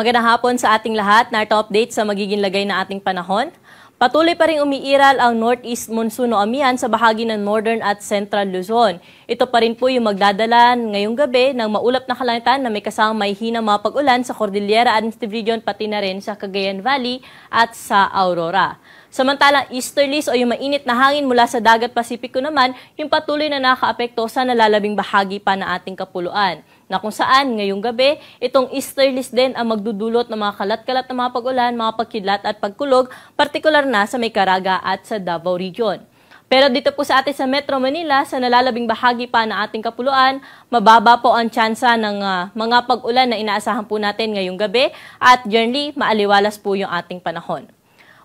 Magandang hapon sa ating lahat. Narito update sa magiging lagay na ating panahon. Patuloy pa rin umiiral ang northeast monsoon o amihan sa bahagi ng northern at central Luzon. Ito pa rin po yung magdadala ngayong gabi ng maulap na kalangitan na may kasamang may hinang mga pag-ulan sa Cordillera Administrative Region pati na rin sa Cagayan Valley at sa Aurora. Samantalang easterlies o yung mainit na hangin mula sa dagat Pasipiko naman, yung patuloy na nakaapekto sa nalalabing bahagi pa na ating kapuluan na kung saan ngayong gabi, itong easterlies din ang magdudulot ng mga kalat-kalat na mga pag-ulan, mga pagkilat at pagkulog, partikular na sa may at sa Davao Region. Pero dito po sa atin sa Metro Manila, sa nalalabing bahagi pa na ating kapuluan, mababa po ang tsansa ng uh, mga pag-ulan na inaasahan po natin ngayong gabi at generally maaliwalas po yung ating panahon.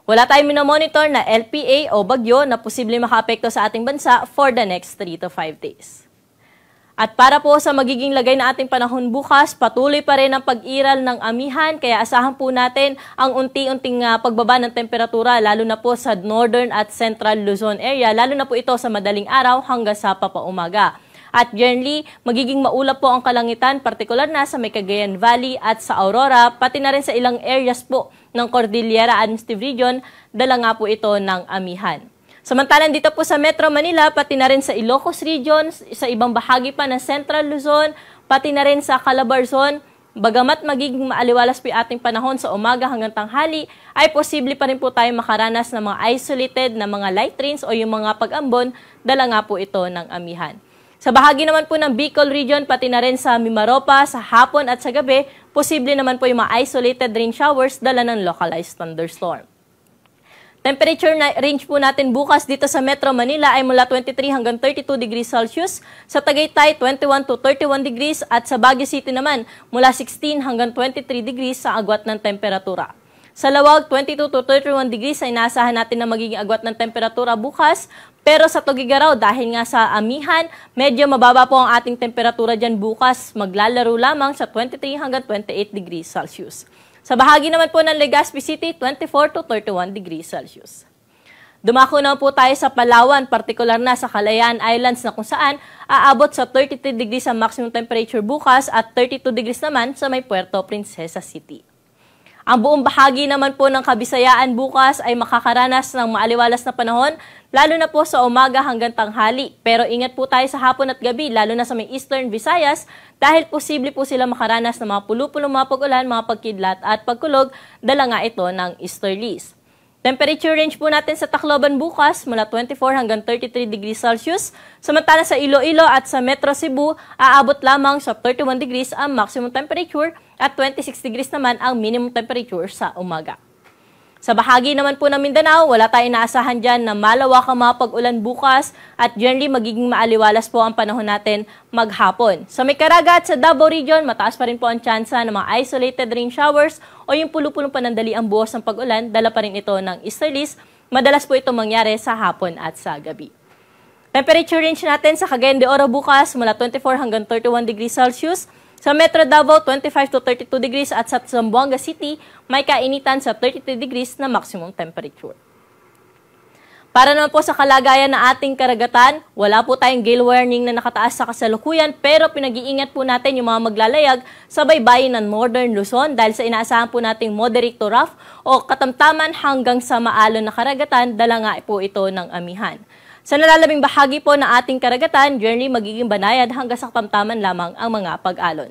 Wala tayong minomonitor na LPA o bagyo na posibleng makaapekto sa ating bansa for the next 3 to 5 days. At para po sa magiging lagay na ating panahon bukas, patuloy pa rin ang pag-iral ng amihan kaya asahan po natin ang unti-unting ah, pagbaba ng temperatura lalo na po sa northern at central Luzon area, lalo na po ito sa madaling araw hanggang sa papaumaga. At generally, magiging maulap po ang kalangitan, partikular na sa may Valley at sa Aurora, pati na rin sa ilang areas po ng Cordillera Administrative Region, dala nga po ito ng amihan. Samantalang dito po sa Metro Manila, pati na rin sa Ilocos Region, sa ibang bahagi pa ng Central Luzon, pati na rin sa Calabarzon, Bagamat magiging maaliwalas po yung ating panahon sa umaga hanggang tanghali, ay posible pa rin po tayo makaranas ng mga isolated na mga light rains o yung mga pag-ambon, dala nga po ito ng amihan. Sa bahagi naman po ng Bicol Region, pati na rin sa Mimaropa, sa hapon at sa gabi, posible naman po yung mga isolated rain showers dala ng localized thunderstorm. Temperature na range po natin bukas dito sa Metro Manila ay mula 23 hanggang 32 degrees Celsius. Sa Tagaytay, 21 to 31 degrees. At sa Baguio City naman, mula 16 hanggang 23 degrees sa agwat ng temperatura. Sa Lawag, 22 to 31 degrees ay inaasahan natin na magiging agwat ng temperatura bukas. Pero sa Tugigaraw, dahil nga sa amihan, medyo mababa po ang ating temperatura dyan bukas. Maglalaro lamang sa 23 hanggang 28 degrees Celsius. Sa bahagi naman po ng Legazpi City, 24 to 31 degrees Celsius. Dumako na po tayo sa Palawan, partikular na sa Calayan Islands na kung saan aabot sa 33 degrees ang maximum temperature bukas at 32 degrees naman sa may Puerto Princesa City. Ang buong bahagi naman po ng Kabisayaan bukas ay makakaranas ng maaliwalas na panahon, lalo na po sa umaga hanggang tanghali. Pero ingat po tayo sa hapon at gabi, lalo na sa may Eastern Visayas, dahil posible po sila makaranas ng mga pulupulong mga pag-ulan, mga pagkidlat at pagkulog, dala nga ito ng easterlies. Temperature range po natin sa Tacloban bukas mula 24 hanggang 33 degrees Celsius, samantala sa Iloilo at sa Metro Cebu aabot lamang sa 31 degrees ang maximum temperature at 26 degrees naman ang minimum temperature sa umaga. Sa bahagi naman po ng Mindanao, wala tayong inaasahan dyan na malawak ang mga pag-ulan bukas at generally magiging maaliwalas po ang panahon natin maghapon. Sa may at sa Davao Region, mataas pa rin po ang tsansa ng mga isolated rain showers o yung pulupulong panandali ang buhos ng pag-ulan, dala pa rin ito ng easterlies. Madalas po ito mangyari sa hapon at sa gabi. Temperature range natin sa Cagayan de Oro bukas mula 24 hanggang 31 degrees Celsius, sa Metro Davao, 25 to 32 degrees at sa Zamboanga City, may kainitan sa 33 degrees na maximum temperature. Para naman po sa kalagayan na ating karagatan, wala po tayong gale warning na nakataas sa kasalukuyan pero pinag-iingat po natin yung mga maglalayag sa baybayin ng Northern Luzon dahil sa inaasahan po nating moderate to rough o katamtaman hanggang sa maalon na karagatan, dala nga po ito ng amihan. Sa nalalabing bahagi po na ating karagatan, generally magiging banayad hanggang sa pamtaman lamang ang mga pag-alon.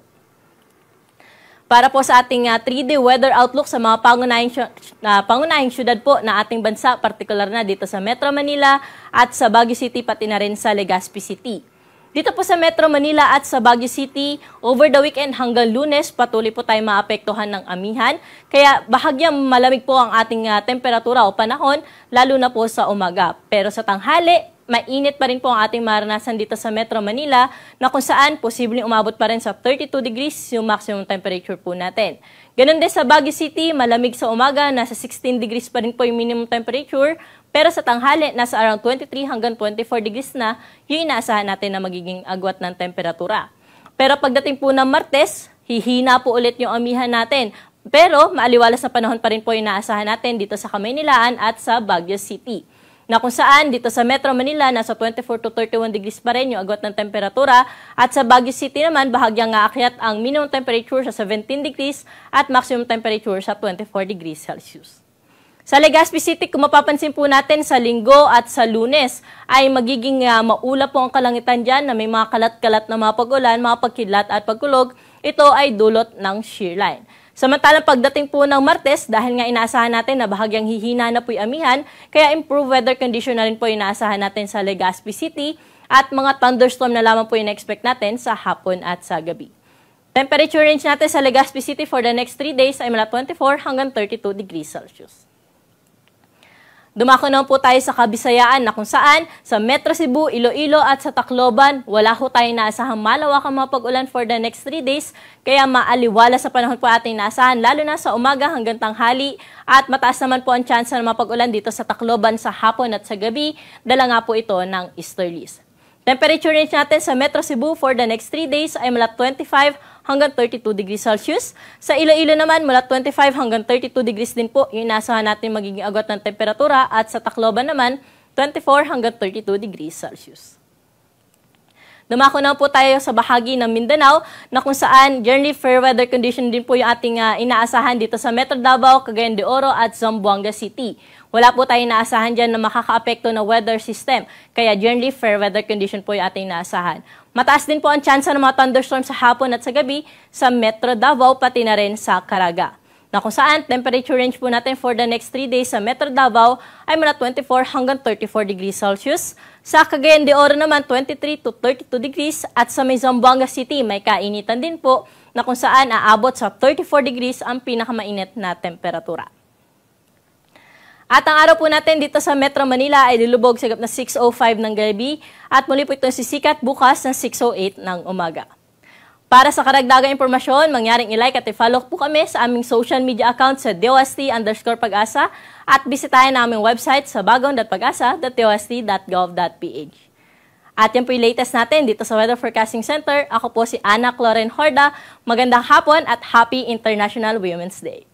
Para po sa ating uh, ah, 3 d weather outlook sa mga pangunahing, uh, pangunahing syudad po na ating bansa, partikular na dito sa Metro Manila at sa Baguio City, pati na rin sa Legazpi City. Dito po sa Metro Manila at sa Baguio City, over the weekend hanggang lunes, patuloy po tayong maapektuhan ng amihan. Kaya bahagyang malamig po ang ating uh, temperatura o panahon, lalo na po sa umaga. Pero sa tanghali, mainit pa rin po ang ating maranasan dito sa Metro Manila na kung saan posibleng umabot pa rin sa 32 degrees yung maximum temperature po natin. Ganun din sa Baguio City, malamig sa umaga, nasa 16 degrees pa rin po yung minimum temperature, pero sa tanghali, nasa around 23 hanggang 24 degrees na yung inaasahan natin na magiging agwat ng temperatura. Pero pagdating po ng Martes, hihina po ulit yung amihan natin. Pero maaliwalas na panahon pa rin po yung inaasahan natin dito sa Kamaynilaan at sa Baguio City na kung saan dito sa Metro Manila nasa 24 to 31 degrees pa rin yung agot ng temperatura at sa Baguio City naman bahagyang aakyat ang minimum temperature sa 17 degrees at maximum temperature sa 24 degrees Celsius. Sa Legazpi City, kung mapapansin po natin sa linggo at sa lunes ay magiging uh, ah, maulap po ang kalangitan dyan na may mga kalat-kalat na mga pag-ulan, mga pagkilat at pagkulog. Ito ay dulot ng shear line. Samantalang pagdating po ng Martes, dahil nga inaasahan natin na bahagyang hihina na po'y amihan, kaya improved weather condition na rin po inaasahan natin sa Legazpi City at mga thunderstorm na lamang po in-expect natin sa hapon at sa gabi. Temperature range natin sa Legazpi City for the next 3 days ay mula 24 hanggang 32 degrees Celsius. Dumako na po tayo sa Kabisayaan na kung saan sa Metro Cebu, Iloilo at sa Tacloban wala ho tayong naasahang malawakang pag ulan for the next 3 days kaya maaliwala sa panahon po ating naasahan lalo na sa umaga hanggang tanghali at mataas naman po ang tsansa na mapag-ulan dito sa Tacloban sa hapon at sa gabi dala nga po ito ng easterlies. Temperature range natin sa Metro Cebu for the next 3 days ay mula 25 hanggang 32 degrees Celsius. Sa Iloilo naman, mula 25 hanggang 32 degrees din po yung inasahan natin magiging agwat ng temperatura at sa Tacloban naman, 24 hanggang 32 degrees Celsius. Dumako na po tayo sa bahagi ng Mindanao na kung saan generally fair weather condition din po yung ating uh, inaasahan dito sa Metro Davao, Cagayan de Oro at Zamboanga City wala po tayong naasahan dyan na makakaapekto na weather system. Kaya generally fair weather condition po yung ating naasahan. Mataas din po ang tsansa ng mga thunderstorms sa hapon at sa gabi sa Metro Davao pati na rin sa Caraga na kung saan temperature range po natin for the next 3 days sa Metro Davao ay mula 24 hanggang 34 degrees Celsius. Sa Cagayan de Oro naman, 23 to 32 degrees at sa may Zamboanga City may kainitan din po na kung saan aabot sa 34 degrees ang pinakamainit na temperatura. At ang araw po natin dito sa Metro Manila ay lulubog sagap na 6.05 ng gabi at muli po itong sisikat bukas ng 6.08 ng umaga. Para sa karagdagang impormasyon, mangyaring ilike at i-follow po kami sa aming social media account sa DOST underscore pag-asa at bisitahin na aming website sa bagong.pagasa.dost.gov.ph. At yan po yung latest natin dito sa Weather Forecasting Center. Ako po si Ana Cloren Horda. Magandang hapon at Happy International Women's Day!